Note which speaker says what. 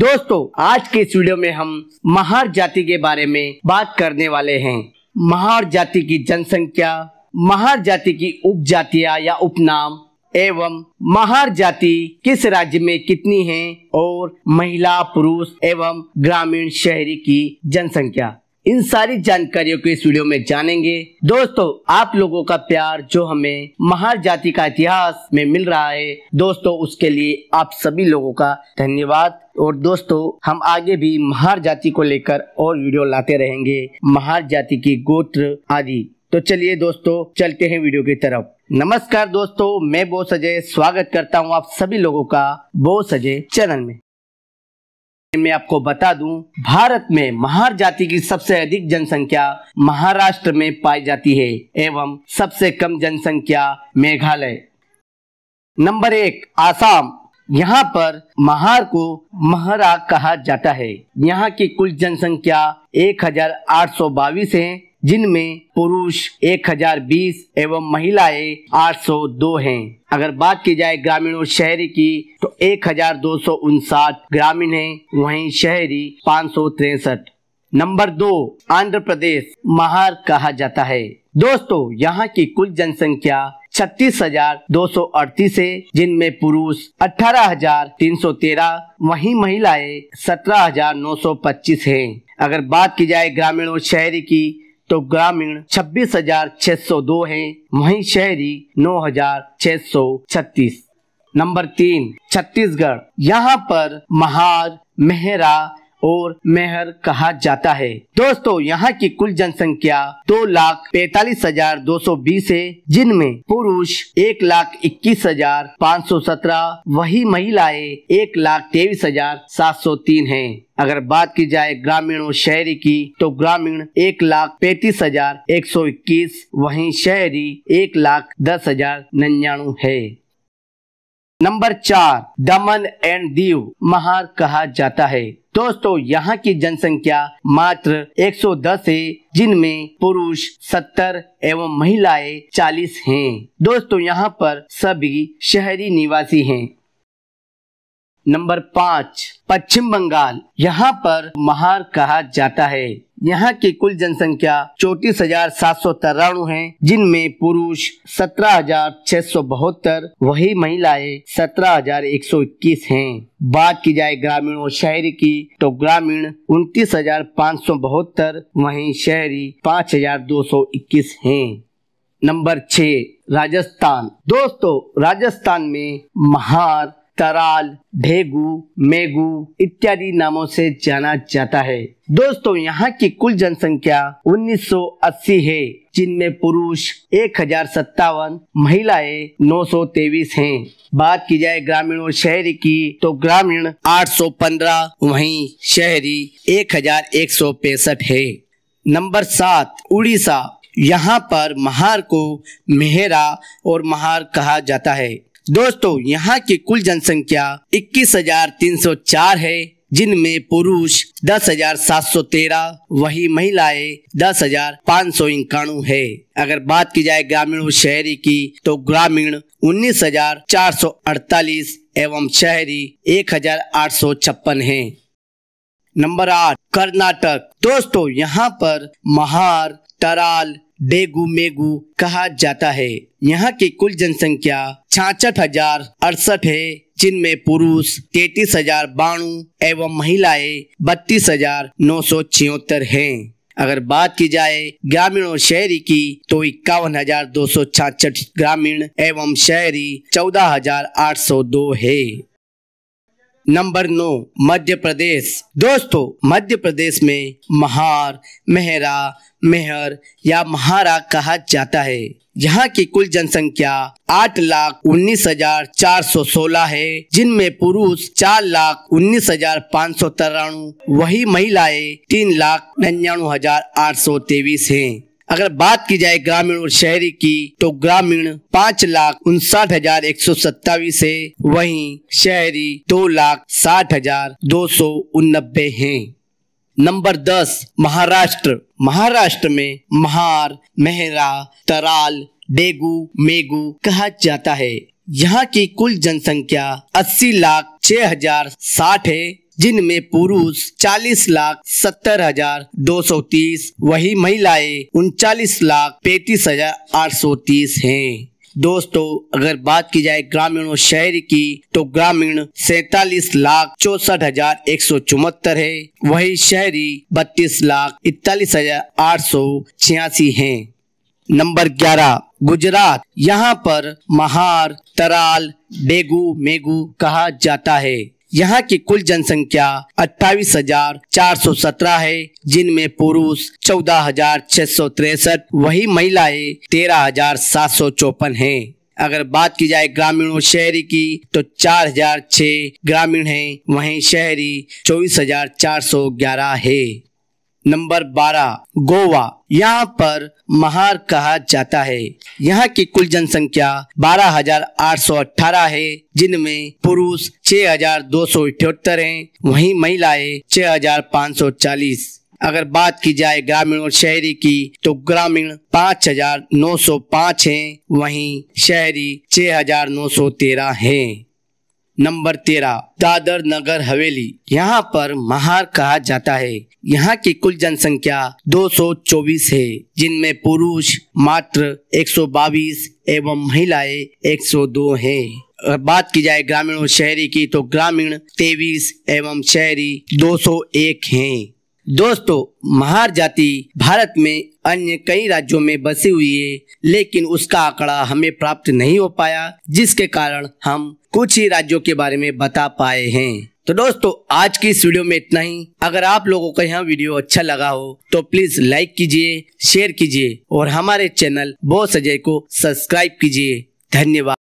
Speaker 1: दोस्तों आज के इस वीडियो में हम महार जाति के बारे में बात करने वाले हैं महार जाति की जनसंख्या महार जाति की उपजातियां या उपनाम एवं महार जाति किस राज्य में कितनी है और महिला पुरुष एवं ग्रामीण शहरी की जनसंख्या इन सारी जानकारियों को इस वीडियो में जानेंगे दोस्तों आप लोगों का प्यार जो हमें महार जाति का इतिहास में मिल रहा है दोस्तों उसके लिए आप सभी लोगों का धन्यवाद और दोस्तों हम आगे भी महार जाति को लेकर और वीडियो लाते रहेंगे महार जाति की गोत्र आदि तो चलिए दोस्तों चलते हैं वीडियो की तरफ नमस्कार दोस्तों मैं बो सजय स्वागत करता हूं आप सभी लोगों का बो सजय चैनल में मैं आपको बता दूं भारत में महार जाति की सबसे अधिक जनसंख्या महाराष्ट्र में पाई जाती है एवं सबसे कम जनसंख्या मेघालय नंबर एक आसाम यहाँ पर महार को महरा कहा जाता है यहाँ की कुल जनसंख्या 1822 है जिनमें पुरुष 1020 एवं महिलाएं 802 हैं अगर बात की जाए ग्रामीण और शहरी की तो एक ग्रामीण हैं वहीं शहरी पाँच नंबर दो आंध्र प्रदेश महार कहा जाता है दोस्तों यहाँ की कुल जनसंख्या छत्तीस हजार दो सौ अड़तीस है जिनमें पुरुष अठारह हजार तीन सौ तेरह वही महिलाएं सत्रह हजार नौ सौ पच्चीस है अगर बात की जाए ग्रामीण और शहरी की तो ग्रामीण 26,602 हैं वहीं शहरी 9,636 नंबर तीन छत्तीसगढ़ यहाँ पर महार मेहरा और मेहर कहा जाता है दोस्तों यहाँ की कुल जनसंख्या दो लाख पैतालीस हजार दो सौ बीस है जिनमें पुरुष एक लाख इक्कीस हजार पाँच सौ सत्रह वही महिलाएं एक लाख तेईस हजार सात सौ तीन है अगर बात की जाए ग्रामीण और शहरी की तो ग्रामीण एक लाख पैतीस हजार एक सौ इक्कीस वही शहरी एक लाख दस हजार नन्यानवे है नंबर चार दमन एंड दीव महार कहा जाता है दोस्तों यहाँ की जनसंख्या मात्र 110 है जिनमें पुरुष 70 एवं महिलाएं 40 हैं। दोस्तों यहाँ पर सभी शहरी निवासी हैं। नंबर पाँच पश्चिम बंगाल यहाँ पर महार कहा जाता है यहाँ की कुल जनसंख्या चौतीस हजार सात सौ तिरानु है जिनमें पुरुष सत्रह हजार छह सौ बहत्तर वही महिलाएं सत्रह हजार एक सौ इक्कीस है बात की जाए ग्रामीण और शहरी की तो ग्रामीण उनतीस हजार पाँच सौ बहत्तर वही शहरी पाँच हजार दो सौ इक्कीस है नंबर छ राजस्थान दोस्तों राजस्थान में महार तराल ढेगू मेगू इत्यादि नामों से जाना जाता है दोस्तों यहाँ की कुल जनसंख्या 1980 है जिनमें पुरुष एक हजार सत्तावन महिलाएं नौ सौ है बात की जाए ग्रामीण और शहरी की तो ग्रामीण 815 वहीं शहरी एक हजार एक सौ पैंसठ है नंबर सात उड़ीसा यहाँ पर महार को मेहरा और महार कहा जाता है दोस्तों यहाँ की कुल जनसंख्या 21,304 है जिनमें पुरुष दस हजार सात सौ तेरह वही महिलाएं दस हजार पाँच सौ है अगर बात की जाए ग्रामीण और शहरी की तो ग्रामीण उन्नीस हजार चार सौ अड़तालीस एवं शहरी एक हजार आठ सौ छप्पन है नंबर आठ कर्नाटक दोस्तों यहाँ पर महार तराल डेगू मेगू कहा जाता है यहाँ की कुल जनसंख्या छाछठ हजार अड़सठ है जिनमें पुरुष तैतीस हजार बाणु एवं महिलाएं बत्तीस हजार नौ सौ छिहत्तर है अगर बात की जाए ग्रामीण और शहरी की तो इक्यावन हजार दो सौ छाछठ ग्रामीण एवं शहरी चौदह हजार आठ सौ दो है नंबर नौ मध्य प्रदेश दोस्तों मध्य प्रदेश में महार मेहरा मेहर या महारा कहा जाता है यहाँ की कुल जनसंख्या आठ लाख उन्नीस हजार चार सौ सोलह है जिनमें पुरुष चार लाख उन्नीस हजार पाँच सौ तिरानु वही महिलाएं तीन लाख निन्यानु हजार आठ सौ तेईस है अगर बात की जाए ग्रामीण और शहरी की तो ग्रामीण पाँच लाख उनसठ हजार एक सौ सत्तावीस है वही शहरी दो लाख साठ हजार दो सौ उनबे है नंबर दस महाराष्ट्र महाराष्ट्र में महार मेहरा तराल डेगू मेगू कहा जाता है यहाँ की कुल जनसंख्या अस्सी लाख छह हजार साठ है जिनमें पुरुष चालीस लाख सत्तर हजार दो सौ तीस वही महिलाएं उनचालीस लाख पैतीस हजार आठ सौ तीस है दोस्तों अगर बात की जाए ग्रामीण और शहर की तो ग्रामीण सैतालीस लाख चौसठ हजार एक सौ चौहत्तर है वही शहरी बत्तीस लाख इकतालीस हजार आठ सौ छियासी है नंबर ग्यारह गुजरात यहाँ पर महार तराल बेगू मेगू कहा जाता है यहाँ की कुल जनसंख्या अट्ठाईस हजार चार सौ सत्रह है जिनमें पुरुष चौदह हजार छह सौ तिरसठ वही महिलाएं तेरह हजार सात सौ चौपन है अगर बात की जाए ग्रामीण और शहरी की तो चार हजार छह ग्रामीण है वहीं शहरी चौबीस हजार चार सौ ग्यारह है नंबर 12 गोवा यहाँ पर महार कहा जाता है यहाँ की कुल जनसंख्या 12,818 है जिनमें पुरुष छह 6,278 हजार वहीं महिलाएं चालीस अगर बात की जाए ग्रामीण और शहरी की तो ग्रामीण 5,905 हैं वहीं शहरी 6,913 हैं नंबर तेरह दादर नगर हवेली यहाँ पर महार कहा जाता है यहाँ की कुल जनसंख्या 224 है जिनमें पुरुष मात्र 122 एवं महिलाएं 102 हैं बात की जाए ग्रामीण और शहरी की तो ग्रामीण 23 एवं शहरी 201 हैं दोस्तों महार जाति भारत में अन्य कई राज्यों में बसी हुई है लेकिन उसका आंकड़ा हमें प्राप्त नहीं हो पाया जिसके कारण हम कुछ ही राज्यों के बारे में बता पाए हैं तो दोस्तों आज की इस वीडियो में इतना ही अगर आप लोगों को यह वीडियो अच्छा लगा हो तो प्लीज लाइक कीजिए शेयर कीजिए और हमारे चैनल बोस अजय को सब्सक्राइब कीजिए धन्यवाद